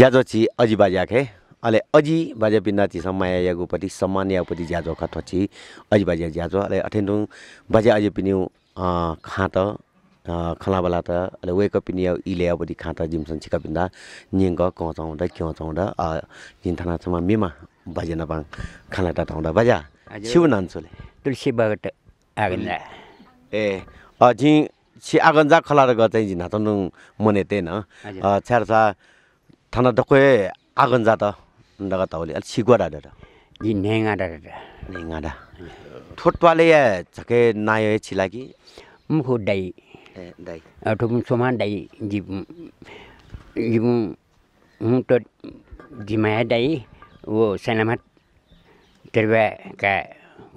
ज्याजो चि अजी बाजे आएको अहिले अजी बाजेपिन्दा चिजमा आएकोपट्टि सामान आएपछि ज्याझो खोची अजी बाजा ज्याजो अहिले अठेन्डु बाजा अझै पनि खाँत त खला बेला त अहिले वेक पनि इलेयापट्टि खाँ त जिम्सम्म छिका पिन्दा नि गचाउँदा किचाउँदा झिन्ता नाच्मा मिमा बजे नपाङ खाना ताउँदा बाज्यान्छुले एगन जा खला गएर झि नाचुङ मन थिएन छ्यार्छ थाना 덕후에 악은 자다 나갔다 नेङा 알 시과라더라 이 냉아라더라 냉아라 톳발에 저게 나의 지라기 음고 다이 다이 어떻게 소만 다이 지금 मु मुटो जिमाया दाई वो सानामा त्रिवाका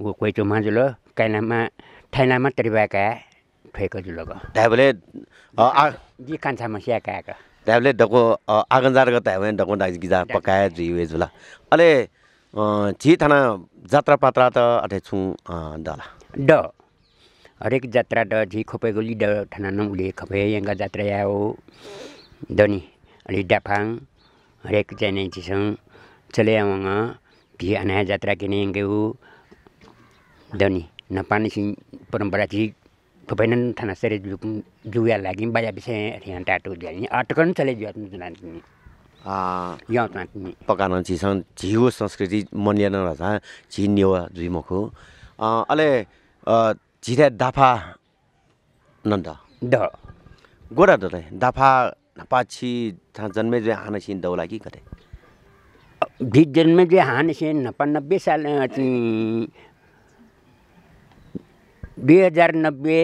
वो कोही चुमा जुलो काइनामा ठाइनामा त्रिवाका ठोएको जुलोको त्यहाँबाट जी कान्छामा स्याएको आएको त्यहाँले डको आगनजार गता हो भने डको डाक्स गिजा पकाए जुइ जुला अले छि थाना जात्रा पात्रा त अठे छु दला ड हरेक जात्रा ड झी खोपेको लि ड थाना नउले खोपे यहाँका जात्रा आयो दनी अलि डाफाङ हरेक चाहिँ चिसङ चले आउँ भि अनाया जात्रा किने हो दनी नपानी परम्परा चाहिँ थुपैन थाना सेरी जु जुया लागि बाजा बिसे यहाँ टाटु जनि अटकन चले जुया जुलान आ या त नि पकान छि सन संस्कृति मनिया न राजा झिन नि व रिमको अ अले झिरे दाफा नन्द द गोरा दले दाफा नपाछि था जन्मे जे हान छि दौला कि करे भिड जन्मे जे हान छि 99 साल दुई हजार नब्बे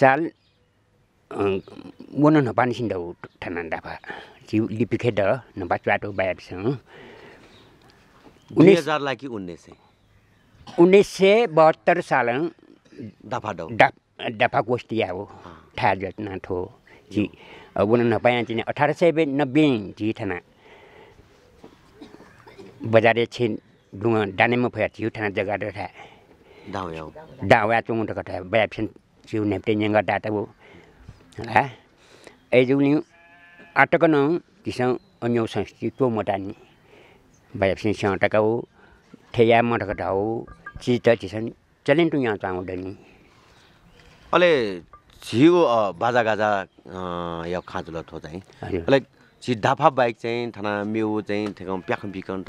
साल मोनो नपानी ऊ ठाना दाफा जिउ लिपिखेद नपा चाटो बाहिरसँग उन्नाइस हजार लागि उन्नाइस उन्नाइस सय बहत्तर साल डाफा डा डाफा गोष्ठी अब ठा जतना थो जी अब उन नपाया चाहिँ अठार सय नब्बे जी ठाना बजारे छिन डुङ डानेमा फया थियो ठाना जग्गा र Daweo. Dawa chung ta kata bapsin siu nepte nyanga data bu. Ha? E juli atakano kisang onyo sansti ko motani. Bapsin siang takau theya mata katau chita chisan chalen tu yang tang odani. Ale झिउ बाजागाजा या खाँचुला थो चाहिँ like झि धाफा bike चाहिँ थाना मेउ चाहिँ ठेगाउँ प्याखम पिकन्ट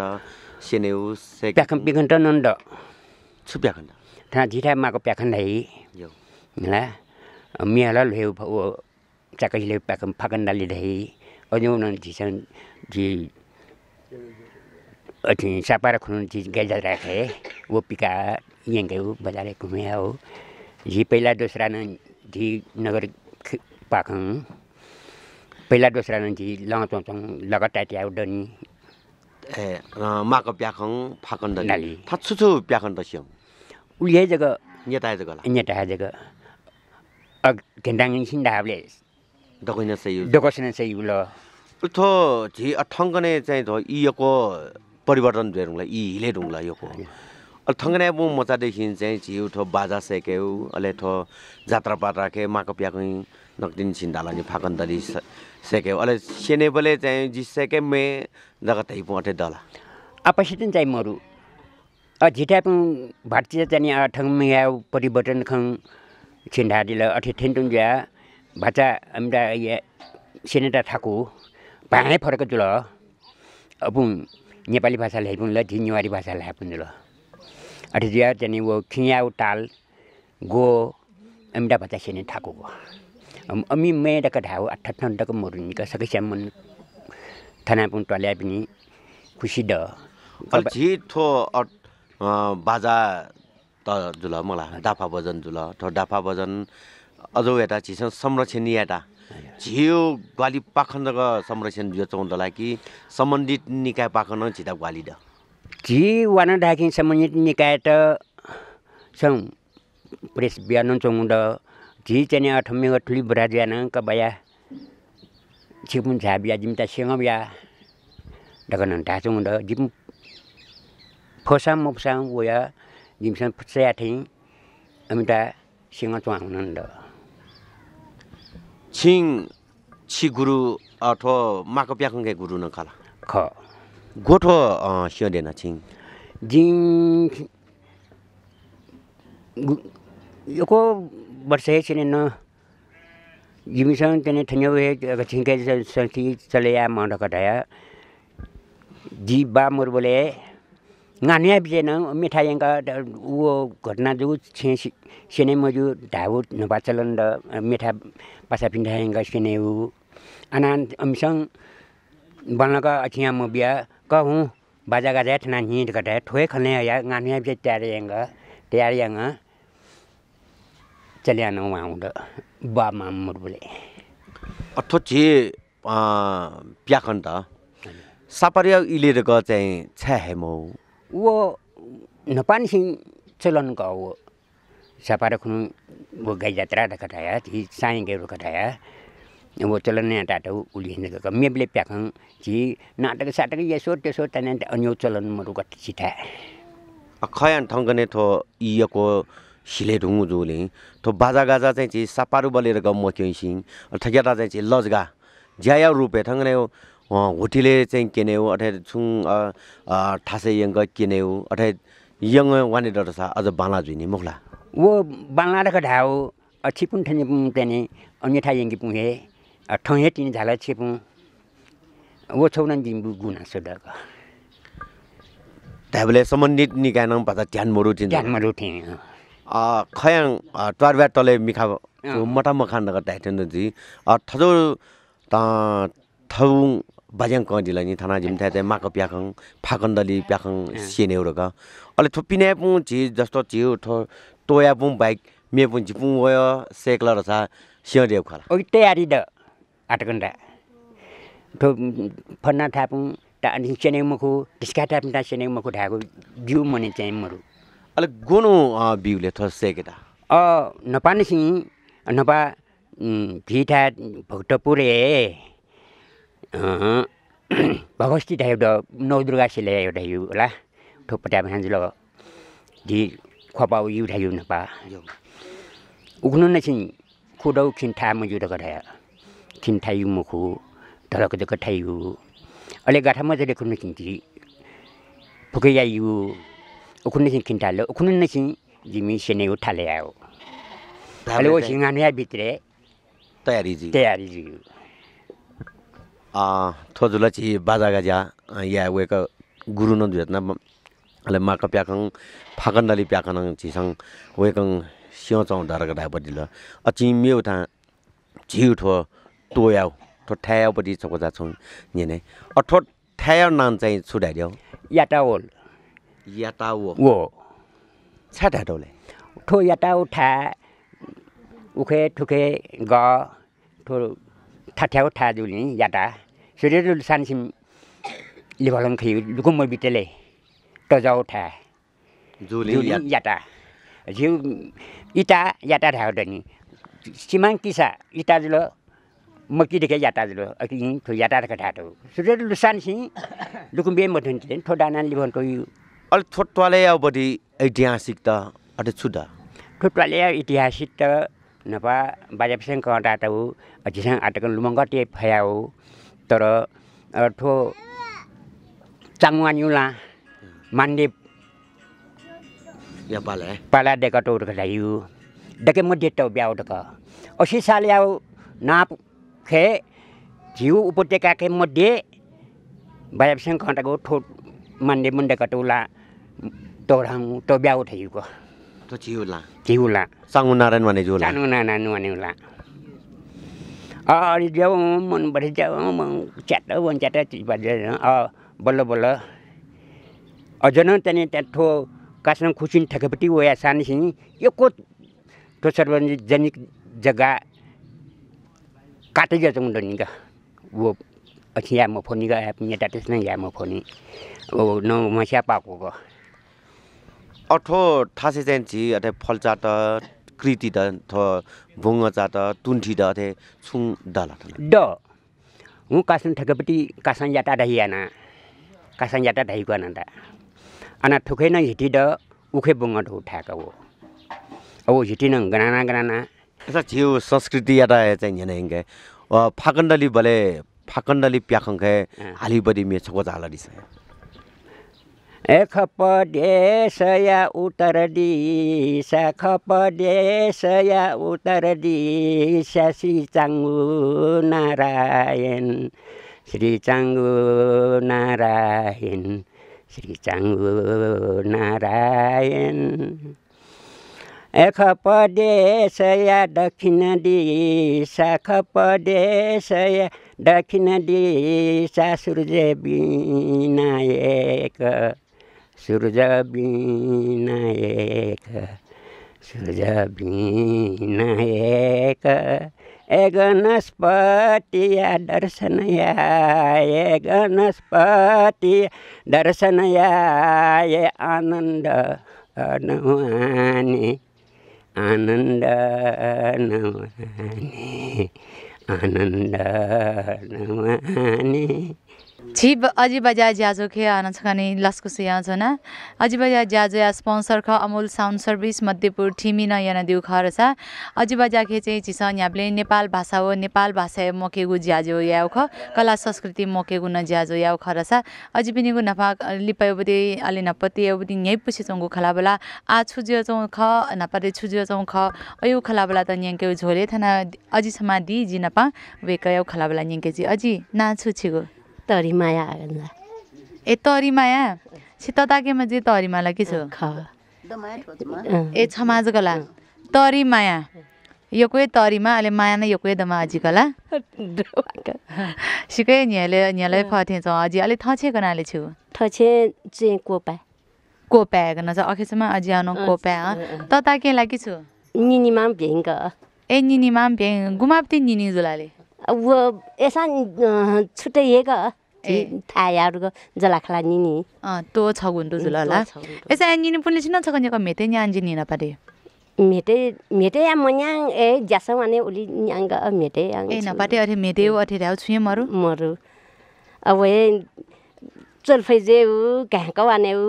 सेनेउ प्याखम पिकन्ट nanda छु प्याखन्ट 타지타마고빼간다이 나 미알을 해우 파고 자까지레 빼간 파간달리다이 어디 오는 지선 지 어디 사파라 코는 지 पिका 오피카 यहाँको बजारै घुमे हो झी पहिला दोस्रा न झी नगर पाखङ पहिला दोस्रा न झी लङचौचङ लगटाट्याउ डनी ए माको प्याखङ फाकन दली थाछु छु प्याखन दस्यौ वो यही जगह नेता जगह नेता जगह अग घेन्टाङ सिन्डा हाबले डकोइन सही डकोसिन सही ल थो झि अठङ्कने चाहिँ थो इको परिवर्तन भेरुङला इ हिले ढुङ्ला योको अल थङ्गने बु मचादेखि चाहिँ झिउ थो बाजा सेक्यौ अले थो जात्रा पात्रा के माको पियाको नक्दिन छिन्डाला नि फाकन्दली सेक्यौ अले सेनेबले चाहिँ जिसेके मे जगत हिपो अटे दला आपसित चाहिँ मरु अजिथायपं अठङ आठंग परिवर्तन खङ खंग छिंडारीला अठे थेन्टुङ ज्या भाचा हामीलाई या सेनेटा थाको भाँडै फरक जुल अब नेपाली भाषा ल्याइपुन ल झिन्युवारी भाषा ल्याइपुन जुल अठे ज्या त्यहाँनि वो खियाउ ताल गो हामीलाई भाचा सेने थाको गो अमी मे डक ढाउ अठा मरुनिक सकै सकेस्याम मन थानापुन टल्या पनि खुसी ड अल्छी थो बाजा त जुल मलाई डाफा भजन जुल डाफा भजन अझौ यता चिज संरक्षण यता झियो ग्वाली पाखण्डको संरक्षण जो चौधलाई कि सम्बन्धित निकाय पाखन छिता ग्वाली ड झि वान ढाकि सम्बन्धित निकाय त छौँ प्रेस बिहान चौध झि चाहिँ अठमी ठुली बुढा ज्यान कबया छिपुन छाबिया जिम्ता सिङ बिहा ढकन ढाचौँ जिम 포상 목상 뭐야 임선 푸세야팅 아미다 싱어 좋아하는다 칭 치구루 아토 마코 बा ŋानिया बिजेन मिठायङ्का ऊ घटना जु छे सेने मजु ढाबु नपा चलन र मिठा पासा पिन्ठायङ्का सेने उ आना अमिसङ बनका अछिया म बिया क हुँ बाजा गाजा ठना हिँड कटा ठोए खने या ŋानिया बिजे त्यारियाङ्ग त्यारियाङ चल्यान उहाँबाट बा माम मुर्बुले अथो छि प्याखन त सापरिया इलेर चाहिँ छ हेमो नपान सिंह चलन का वो सपारा खुन वो गाई जात्रा कटाया थी साई गए कटाया वो चलन ने टाटा मैं गएको मेबले हूँ जी नाटक साटक यसो त्यसो तने अन्य चलन म चिता अखायन खयान तो थो इयको शिले ढुङ्गु जोले थो बाजा गाजा चाहिँ चाहिँ सापारु बलेर गम मक्यो सिङ ठगेटा चाहिँ चाहिँ लजगा ज्याया रुपे ठङ्गने होटीले चाहिँ किने हो अथवा छुङ ठासे यङ्ग किने हो अठाइ यङ वाने छ अझ बाला झुइने मुखला ऊ बाला रख ढाउ छिपुङ ठेने पुङ त्यहाँनि अन्यथा यङ्गी पुहे ठहे तिन झाला छिपुङ ऊ छौना जिम्बु गुनासो डग त्याबले सम्बन्धित निकाय नाम ध्यान मरु ध्यान मरु खयाङ ट्वारब्या तले मिखा मटा मखान डग टाइटन थजो थौङ बाज्याङ कदिलाई नि थाना झिम्थ्या त्यहाँ माको प्याखङ फाकन्दली प्याखङ सेनेउरोका अहिले थोपिनेपुङ छि जस्तो छिउ ठो टोयापुङ बाइक मेपुङ झिपुङ गयो सेक्लर छ सिँढेउ खोला ओ तयारी द आठ घन्टा थो फन्ना थापुङ ता अनि सेनेउ मखु ढिस्का थापुङ ता सेनेउ मखु ढाको बिउ मने चाहिँ मरु अलिक गोनु बिउले थो सेकेटा अ नपानी सिंह नपा भिठा भक्तपुरे भगवस्ती था एउटा नौदुर्गा सिलाइ एउटा यु होला ठोपटा भान्जुलो धि खपाउ यु थायु नपा उग्नु नछिन खुडौ खिन्था मजु त गठाय खिन्थायु मुखु धलक दक ठायु अहिले गाठा मजाले खुन्नु फुकै फुकैयायु उखुन्नु खिन खिन्थालो उखुन्नु नै छिन् जिमी सेने उठाले आयो अहिले ओ सिङ्गानुया भित्रे तयारी तयारी जी थोजुलाई चाहिँ बाजागाजा या उयोको गुरु नदुन माका प्याकङ फाकन्दाली प्याकनाङ छिसङ ल स्याउछाउ अचिमे उठाँ छिउ ठो टोया ठोट्याओपट्टि छौँ नि नै अठो ठ्यायो नाम चाहिँ छुट्याइदेऊ यातावल याताव छाटा टोलाई ठो याटा ठा उखे ठुके ग थाथ्याव थाजुलि याटा सुरेजुल सानसिम लिभलङ खै लुकुम्बो बिटेले टजाउ था जुलि याटा झिउ इटा याटा थाउदनि सिमान किसा इटा जुलो देखे याटा जुलो अघि थो याटा ठाटो सुरेजुल सानसिम लुकुम्बे मथुन्थिले ठोडाना लिभनको यो अलिक थोट्वाले अब ऐतिहासिक त अटे छुट ठोट्वाले ऐतिहासिक त नपा बाजापिस्याङकोटा टाऊिसँग आँटेको लुमङ्ग त्यही फ्या हो तर ठो चामुवा न्युला मान्डे पाला डटो डेके मध्ये त ब्याउ डक असी साल खे झिउ उपत्यकाकै मध्ये बाजेपस्याङ कटाको ठो मान्डे डेको टौला तोराङ टो बिहा उठाइयो चिउ लाने अरे ज्या मन परे ज्या च्याट्याट अ बल्ल बल्ल अझ न त्यहाँदेखि त्यहाँ थो कासान खुसी ठकेपट्टि ऊ या सानो सानी एक कोजनिक जग्गा काटै जान्छ उनी गो अथ या मफ यता त्यस न या मफनी ऊ नौ मसिया पाएको अठो चाहिँ च्यान्ची अथे फलचाट कृति द भुङ्ग चाट तुन्ठी द अथे छुङ द ड हु कासन ठेकेपट्टि कासन याटा धाइ कासन याटा धाइको आना त आना ठुकै न हिटी द उखे बुङ ढो उठाएको हो अब हिटी न गनाना गनाना यता थियो संस्कृति याटा चाहिँ हेन हिङ्गे फाकण्डली भले फाकण्डली प्याखङ्खे हालिबरी मे छको छ खपदेशया उत्तर दिशा खपदेशया उत्तर दिशा श्री चाङ्गु नारायण श्री चाङ्गु नारायण श्री चाङ्गु नारायण खपदेशया दक्षिण दिशा खपदेशया दक्षिण दिशा सूर्य विनायक सुरजविनायक एक ए गणस्पतिया दर्शनया ए गणस्पति दर्शनया ए आनन्द नवाने आनन्द नवाने आनन्द नवाने छि अजिबाजा ज्याजो खे आनाछखाने लस्कुसे याछना अजिबाजा ज्याजो या स्पोन्सर ख अमूल साउन्ड सर्भिस मध्यपुर ठिमी न याना दिउ खर छ अजिबाजा खे चाहिँ चिस यापले नेपाल भाषा हो नेपाल भाषा मकेगु ज्याजो याउ ख कला संस्कृति मकेगु न ज्याजो याउ खर छ अजिबिनीगु नफा लिपायोबदे अलि नपति योबदि न्याय पुछि चंगु खलाबला आ छुज्यो चौ ख नपदे छुज्यो चौ ख अयु खलाबला त न्याङ्के झोले थना अजिसमा दि जिनपा वेकयाउ खलाबला न्याङ्के जी अजी ना छुछिगु तरिमाया ए तरिमाया सितताकेमा जे तरिमाला के छ ए छमाज गला तरिमाया योकै तरिमा अहिले माया नै योकै दमा अजिकला सिकै निहाले निहाले फथे छ अझै अलिक थछेको नाले छु थछे चाहिँ कोपा कोपा हेर्न छ अखेसम्म अझै आउनु कोपा त के लागि छु निनिमा भेङ्ग ए निनिमा भेङ गुमाप्ती निनि जुलाले अब ऐसा छुट्याइएका थायाहरूको जलाखला निनि तो छगुन्टु जुलला ऐसा आन्जिनी पनि छिन छगन्याको मेते नि आन्जिनी नपारे मेटे मेटे या मन्याङ ए ज्यास माने उली न्याङ मेटे याङ ए नपाटे अरे मेटे अरे राउ छुए मरु मरु अब ए चलफै जे उ कहाँको वाने उ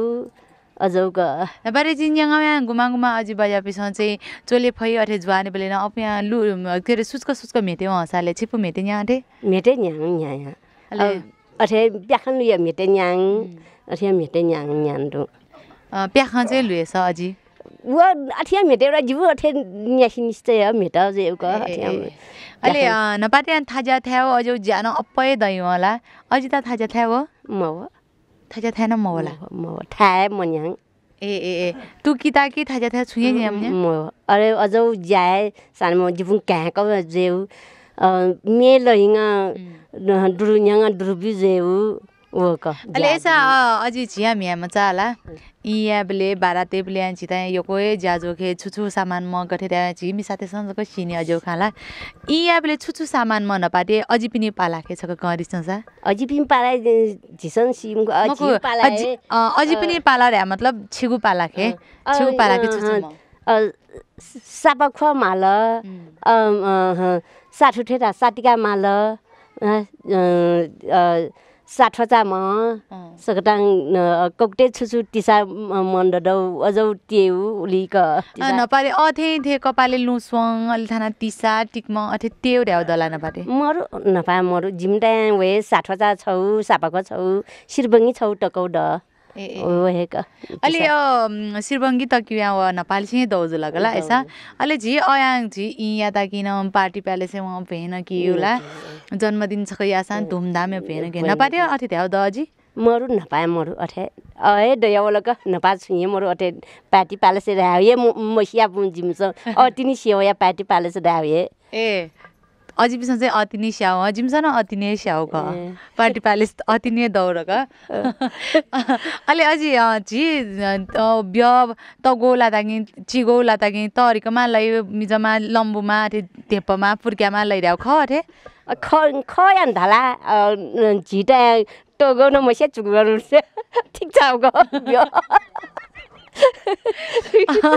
अजौगा बारे चिन यहाँ घुमा घुमा अझै बाजा पिसो चाहिँ चोले फै अठे जुवाने बेले न अब यहाँ लु के अरे सुच्क सुस्क मेट्यो हँसाले छिपो मेटे यहाँ अठे मेटे न्याङ यहाँ यहाँ अठे प्याखान लुया मेटे न्याङ अठिया मेटे न्याङ न्याङ डु प्याखा चाहिँ लुएछ अजी व अठिया मेटे एउटा जिउ अठे न्याखि निश्चय मेट अहिले नपाते थाजा थियो अझ ज्यान अप्पै दही होला अझै त थाजा थियो म थाहा थिएन म होला म म यहाँ ए ए ए तु किता कि थाहा थाहा छु म अरे अझ ज्याए सानो म जिपुङ क्याँक मे डुरु यहाँ डुरुबी झिया इयाबले बाराते ब्ल्यान्ची त योकै ज्याजोखे छुछु सामान म गठेर झिमी साथे सँगको सिने अझ खाला इयाबले छुछु सामान म नपाटे अझै पनि पालाखे छ गरिस सा अझै पनि पाला झिसन सिम अझै पनि पाला रे मतलब छिगु पालाखे छिगु पालाखे छुछु सापा ख माल साठुठेरा साटिका माल साठवचा म सकटाङ कोकटे छुछु टिसा मण्डडौ अझौ त्येउ उलिक नपाले अथे थे कपाले लुसवङ अलिथाना तिसा टिकम अथे त्येउ ड्याउ दला नपाले मरु नपा मरु जिम्टा वे साठवचा छौ सापाको छौ सिरबङ्गी छौ टकौ ड अहिले यो शिरबङ्गी त कि यहाँ व चाहिँ दौजु लगला यस अहिले झि अयाङ झि इ या त किन पार्टी प्यालेस वहाँ भेन कि होला जन्मदिन छ यासा धुमधाम भेन कि नपाट्यो अथि ध्याउ दजी मरु नपाए मरु अठे अहे डयावलक नपा छुए मरु अठे पार्टी रह्यो रावे मसिया पुन्जिमस अति नै सेवा या पार्टी प्यालेस रावे ए अझै अजिबिसन चाहिँ अति नै स्याउ न अति नै स्याउ पार्टी प्यालेस अति नै दौर ಅಲ್ಲಿ छि ಅಜ್ಜಿ ಬ್ಯ ತಗೋಲ ತಾಗಿ ಚಿಗೋಲ ತಾಗಿ तरिकोमा लै मिजोमा लम्बुमा अरे थेप्पमा पुर्क्यामा लैरहेको ख अरे ख खयान धला झिटा टोगाउनु म से चुक गर्नु ठिक छ अब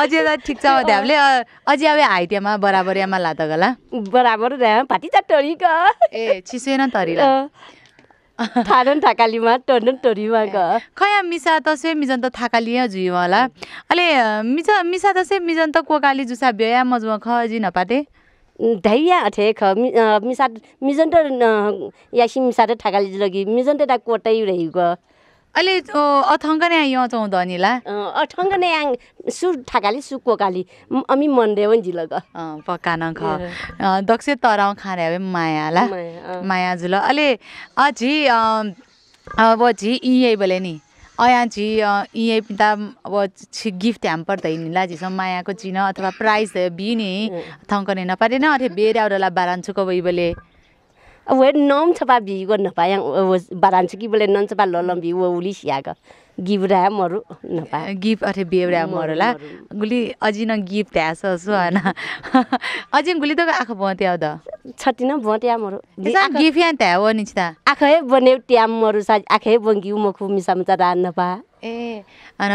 अझै त ठिक छ ध्याबले अझै अब बराबर बराबरियामा लाँदा गला बराबर भाती छ टरिक ए छिसेन तरिला थारन थाकालीमा टोर्न टोरीमा ग खया मिसा तसे मिजन त थाकालिया होला अले मिसा मिसा तसे मिजन त कोकाली जुसा व्यया मजुवा ख जि नपाते धैया अठे ख मिसा मिजन त यासी मिसा त थाकाली जुलगी मिजन त कोटै रहिगु ग अहिले अथङ्ग नै यहाँ चौध धनीला अठङ्ग नै सु ठाकाली सुको काली अमि मन रे झिल पक्का न ख दक्ष तराउ खाने हो माया ला माया जुल अहिले अझी अब झी यही बोले नि अया झी यहीँ त अब छि गिफ्ट ह्याम्पर त ला झिसम्म मायाको चिन अथवा प्राइज भयो बि नि नपारेन अथवा बेर बारान्छुको बारान्छु बोले ओ हेर नम छ भा भ्यू गर्नु यहाँ अब छ कि बोले नम छ भा ल लम भ्यू उलिस याग गिभ रहा मरु नपाए गिभ अथे बिए रहा गुली अजि न गिभ त्यास हस हैन अजि गुली त आखा बन्ते आउ त छति न बन्ते आ मरु जसा गिभ यान त्या वनि छ ता आखा हे बनेउ ट्याम मरु सा आखा हे बंगी उ मखु मिसा मचा रान नपा ए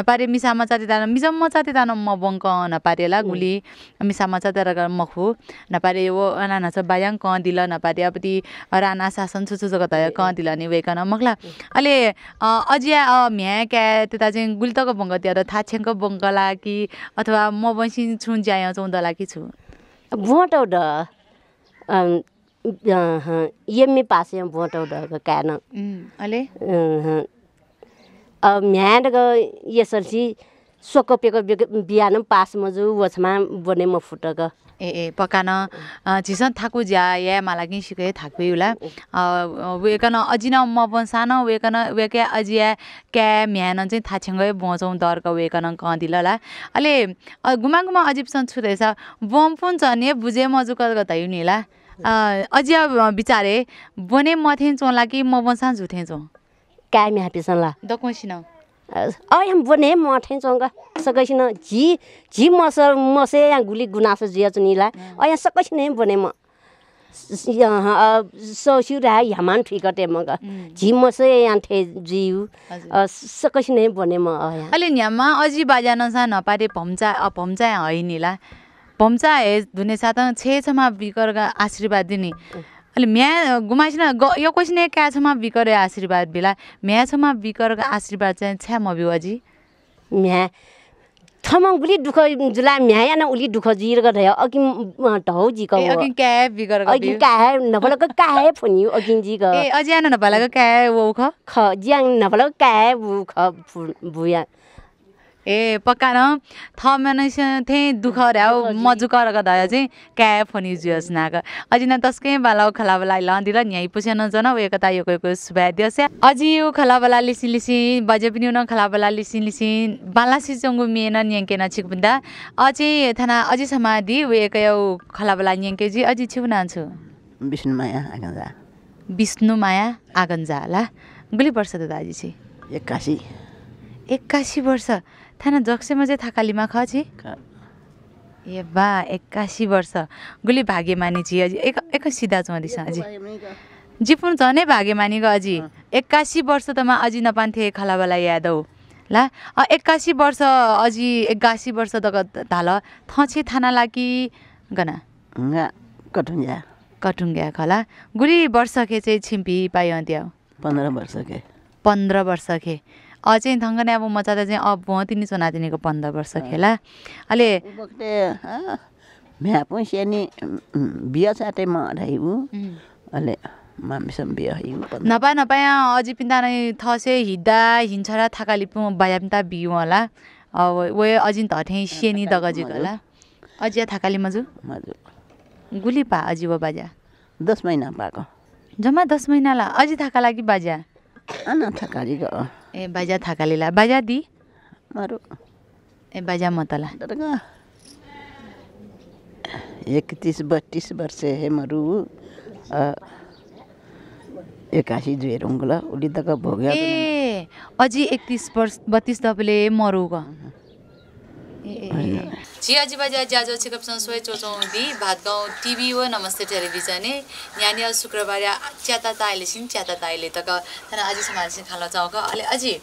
पारे मिसामा मिसामा मिजम्म तान म बङ्क नपारेला गुली मिसामा चातेर मखु नपारे ओ छ बायाङ क दिल नपारे अब ती राना सासन सुसु जगत क दिल नि वेकन मखला अहिले अजिया म्या क्या त्यता चाहिँ गुल्तको बङ्क त्यो थाछेङको बङ्कला कि अथवा म बसी छु ज्यायो चौधला कि छु भोट यम्मी पासे भोटौड अहिले म्याड यसरी सोको पेको बिहान पास मजु वछमा बने म फुटक ए ए पकान झिसन थाकु ज्या या कि सिके थाकु युला वेकन अजिन म बन सानो वेकन वेके अजिया क्या म्यान चाहिँ थाछेङ्गै बचाउँ दर्क वेकन कदिलला अहिले गुमा गुमा अजिबसन छुँदैछ बम पुन छ नि बुझे मजु कल त युनिला अजिया बिचारे बने मथेन चोला कि म बन्सा झुठेँ चौँ काय मी हापिसन ला दकमसिन अ हम बने म ठै चंग सकैसिन झी झी मस मसे या गुली गुनासो जिया चुनिला अ या सकैसिन बने म सौसिरा यामान ठिकटे मग झिमसे या थे जीव सकैछ नै भने म अहिले न्यामा अजि बाजा नसा नपारे भम्चा भम्चा हैनिला भमचा हे धुने साथ छमा बिकरका आशीर्वाद दिने अहिले म्या गुमाइसिन ग यो क्वेसन म बिकर आशीर्वाद बेला छमा बिकरको आशीर्वाद चाहिँ छ्या म बिवाजी म्या थम उली दुख जुला म्याया न उली दुख जिर ग रह्यो अकि ढौ जी क अकि काहे बिगर ग अकि काहे नभलाको काहे फुनि अकि जी ए अज्यान नभलाको काहे वख ख ख ज्याङ नभलक काहे वो ख बुया ए पक्का न थ थे दुख रहा मजु कर गया चाहिँ क्या फोन युज योस नाक अझै न तस्कै बाला खला बला लांदी र न्याय पुसे न जन यो गएको कोई सुभ्याद्य से अझै यो खला बला लिसी लिसी बजे पनि न खला बला लिसी लिसी बाला सिचंगु मिएन न्याङ्के नछिक बुन्दा थाना अझै समाधि एक कयो खला बला न्याङ्के जी छिउ नान्छु विष्णु माया आगन्जा विष्णु माया आगन्जा ला गुली वर्ष त दाजी छि एक्कासी एक्कासी वर्ष थाना जक्सेमा चाहिँ थाकालीमा ख छि ए बा एक्कासी वर्ष गुली भाग्यमानी छि अझै एक एक सिधा चौँदैछ अझै जिपुन झनै भाग्यमानीको अझै एक्कासी वर्ष त म अझै नपान्थे खलाबालाई याद हो ला एक्कासी वर्ष अझै एक्कासी वर्ष त धाल थछे थाना लागि गना कटुङ्ग्या कटुङ्ग्या खला गुली वर्षके चाहिँ छिम्पी पायो अन्त्य पन्ध्र वर्षके पन्ध्र वर्षके अझै थङ्गने अब म जाँदा चाहिँ अब तिनी सोना तिनीको पन्ध्र वर्ष खेला अहिले म्यापुसेनी बिहा साथै म हराइबु अहिले मामिसम बिहा नपाए नपाए अझै पिन्दा नै थसे हिँड्दा हिँड्छ र थाकालिपु बाया त बिउ होला अब वे अझै हटे सेनी दगजीको होला अझ थाकाली मजु मजु गुली पा अझै भयो बाजा दस महिना पाएको जम्मा दस महिनालाई अझै थाका लागि बाजा थाकाली ए बाजा थाकालेला बाजा दि मरु ए बाजा मतला एकतिस बत्तिस वर्ष हे मरु एक्कासी जुहेरुङ्गल उसले त भोग्यो ए अझै एकतिस वर्ष बत्तिस तपाईँले मरौ ए झि आजी बाजे अझै आज छेकअपसँग सोही चोचौँ भात गाउँ टिभी हो नमस्ते टेलिभिजन है यहाँनिर शुक्रबारे चिया त त आइलेसिङ चिया त ताइले त गएन अझैसम्म खाल्नु चाउँ कले अझै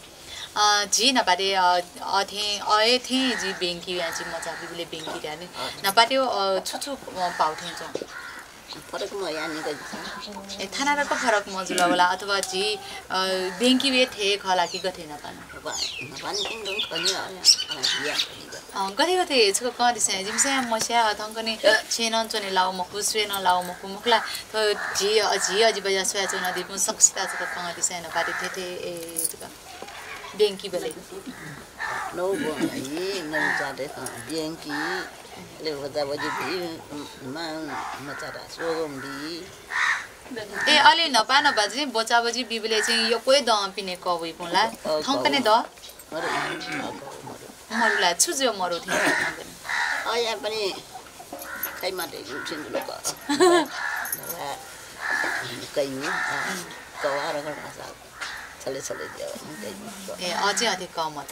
झी नपाटे अथेँ अए थे झी भेङ्क्यो अझ मजा दिदीले भेङ्की ध्यानी नपात्यो छु छु म पाउँथेँ जाउँ फरक थानारको फरक मजुला होला अथवा झि बेङ्की वे थे खला कि गथे नपान गथे गथे छको कदि से जिमसे मस्या अथङ कने छेन चने लाउ म खुसरे न लाउ म खु मुखला त झि अझि अझि बजा स्वा चो नदी पु सक्सिता छको कदि से न पारि थे थे ए बेङ्की बले नो बोइ न जादे बेङ्की ए अलि नपा नपा चाहिँ बोचा बोची बिबीले चाहिँ यो कोही दह पिने कवै पुला थङ पनि द मरुला छुज्यो मरु थिएँ पनि खै मात्रै ए अझै अधिक कम त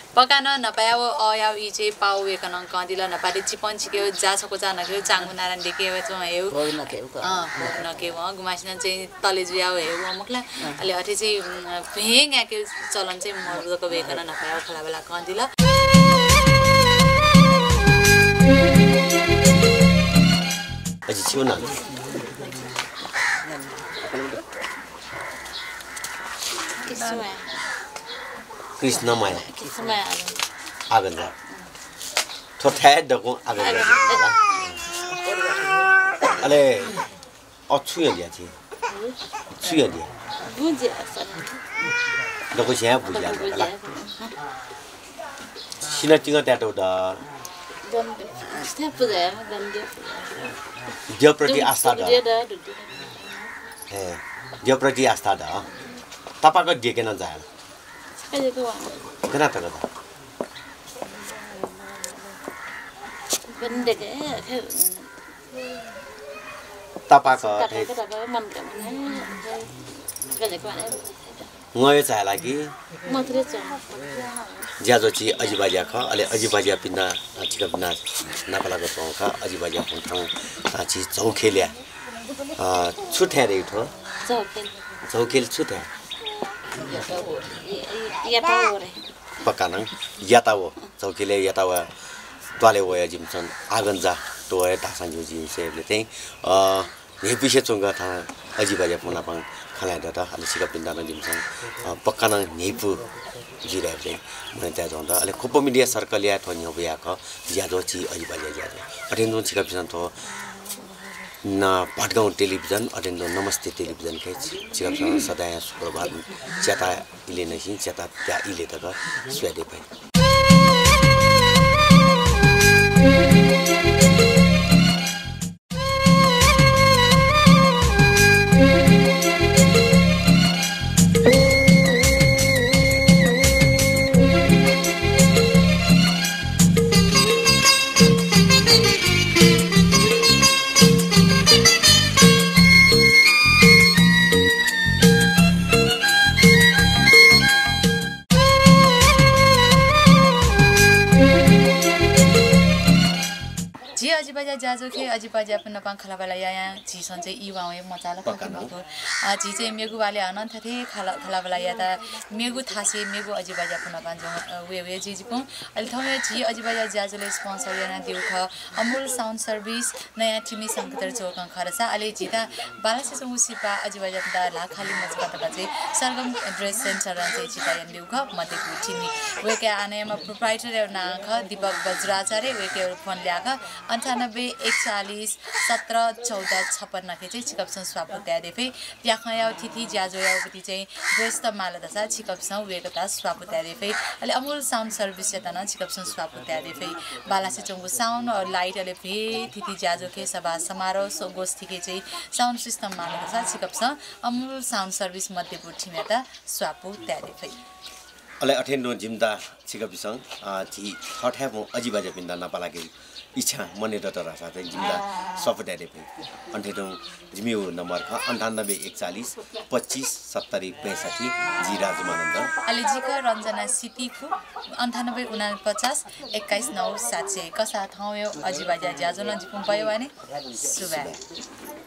पकान नपायाव अयाउ चाहिँ पाउ वेकन कदिल नपाले चिपन छिक्यो जाछको नख्यो चाङ्गु नारायण डेक्यो चो हेउ गुमासिन चाहिँ तले जुयाउ हे अमुखलाई अहिले अठे चाहिँ भेङ आएको चलन चाहिँ मजाको भेकन नपायो खोला बेला कदिल कृष्णमाया आगन जा थोथै डको आगन जा अले अछु या लिया थी अछु या लिया बुझे डको छे बुझे अला सिना टिंगा त्याटो दा dia pergi asta dah. Eh, dia pergi asta dah. Tapi kau dia kena jalan. Grata, grata. तपाईँको गयो चाहे लागि ज्याजो ची अजिबाजिया ख अहिले अजिबाजिया पिन्दा चिका पिन्दा नापालाको चौँ ख अजिबाजिया खुन ठाउँ ची चौखेल्या छुट्याएर उठो चौखेल छुट्या पक्का नङ याता हो चौकीले याता हो त्वाले वया जिम्सन आँगन जा तो वया धासा झिउ जिम्सेहरूले चाहिँ हेपिसे चुङ्गा थाहा अजी बाजा पुनापाङ पाङ खाना हेर्दा अलि सिका पिन्दा जिम्सन पक्का न हेपु जिरहेको चाहिँ मैले त्यहाँ जाउँदा अहिले खोपो मिडिया सर्कल या थो न्यौबु याक ज्यादो चि अजी बाजा ज्यादो अटेन्जन सिका पिसन थो भटगाउँ टेलिभिजन अटेन्डो नमस्ते टेलिभिजनकै चिरापसँग सदा यहाँ सुप्रभात च्याता इले नै च्याता त्या इले त स्व्यादे भयो один а, типа, बजियापन नपाङ खालाबालाई यहाँ झिसन चाहिँ हो मजाले पकाउनु झि चाहिँ मेगुवाले अनन्त थिए खाला खालाबालाई या त मेगु थासे मेगु अजी बजियापन नपाङ वे वे जिजीको अहिले ठाउँमा झी अजी बजा ज्याजले स्पोन्सर यहाँ देउख अमुल साउन्ड सर्भिस नयाँ टिमी सङ्कतर जोकङ खरसा अहिले झि त बालासेसो उसिपा अजी बजा त लाखाली मजबाट चाहिँ सरगम ड्रेस सेन्टर चाहिँ चिता यहाँ देउख मध्येको टिमी वेके आनयामा प्रोप्राइटर एउटा आँख दिपक बज्राचार्य वेके फोन ल्याएको अन्ठानब्बे एकचालिस बाइस सत्र चौध छप्पन्नखे चाहिँ छिकप्छौँ स्वापुत्यादेफे तिथि ज्याजो ज्याजोयाउपति चाहिँ व्यस्त मालदशा छिकप्छौँ वेगता स्वापुत्यादेफे अहिले अमुल साउन्ड सर्भिस चेतना छिकप्छौँ स्वापुत्यादेफे बालासे चङ्गु साउन्ड लाइट अहिले भे ज्याजो खे सभा समारोह सो गोष्ठीके चाहिँ साउन्ड सिस्टम मालदशा छिकप्छौँ अमुल साउन्ड सर्भिस मध्यपुर छिमेता स्वापु त्यादेफे अलि अठेन्डो जिम्दा छिकपिसङ छि थठ्यापो अजिबाजे पिन्दा नपालाके इच्छा मने डटरा साथै जिल्ला सपट्यारे पनि नम्बर ख अन्ठानब्बे एकचालिस पच्चिस सत्तरी पैँसाठी जी राजमानन्द अलेजीको रञ्जना सिटीको अन्ठानब्बे उना पचास एक्काइस नौ सात सय कसा ठाउँ यो अजिबाजा आज नजिक भयो भने सुबा